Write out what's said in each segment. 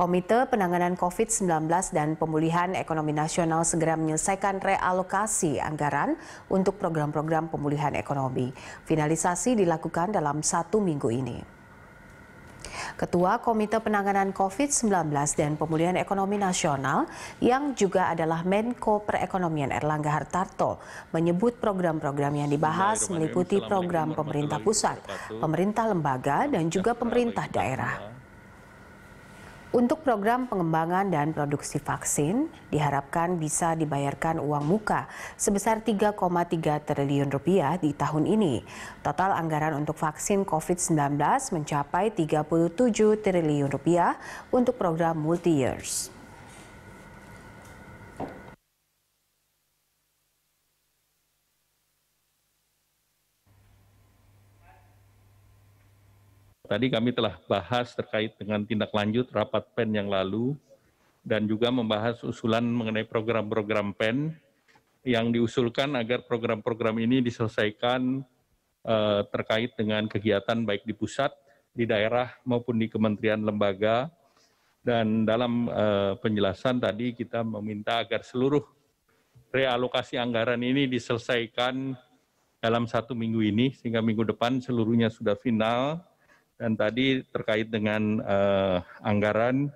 Komite Penanganan COVID-19 dan Pemulihan Ekonomi Nasional segera menyelesaikan realokasi anggaran untuk program-program pemulihan ekonomi. Finalisasi dilakukan dalam satu minggu ini. Ketua Komite Penanganan COVID-19 dan Pemulihan Ekonomi Nasional yang juga adalah Menko Perekonomian Erlangga Hartarto menyebut program-program yang dibahas meliputi program pemerintah pusat, pemerintah lembaga, dan juga pemerintah daerah. Untuk program pengembangan dan produksi vaksin diharapkan bisa dibayarkan uang muka sebesar 3,3 triliun rupiah di tahun ini. Total anggaran untuk vaksin COVID-19 mencapai 37 triliun rupiah untuk program multi years. Tadi kami telah bahas terkait dengan tindak lanjut rapat PEN yang lalu dan juga membahas usulan mengenai program-program PEN yang diusulkan agar program-program ini diselesaikan eh, terkait dengan kegiatan baik di pusat, di daerah maupun di kementerian lembaga. Dan dalam eh, penjelasan tadi kita meminta agar seluruh realokasi anggaran ini diselesaikan dalam satu minggu ini sehingga minggu depan seluruhnya sudah final dan tadi terkait dengan eh, anggaran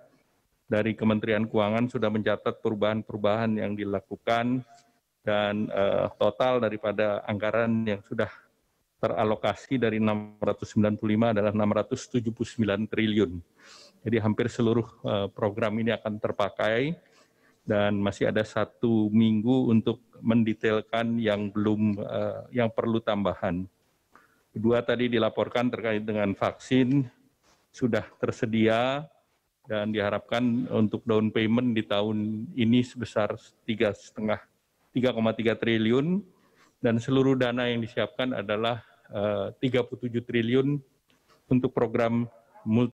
dari Kementerian Keuangan sudah mencatat perubahan-perubahan yang dilakukan dan eh, total daripada anggaran yang sudah teralokasi dari 695 adalah 679 triliun. Jadi hampir seluruh eh, program ini akan terpakai dan masih ada satu minggu untuk mendetailkan yang belum yang perlu tambahan. Kedua tadi dilaporkan terkait dengan vaksin sudah tersedia dan diharapkan untuk down payment di tahun ini sebesar 3,5 3,3 triliun dan seluruh dana yang disiapkan adalah eh, uh, 37 triliun untuk program multi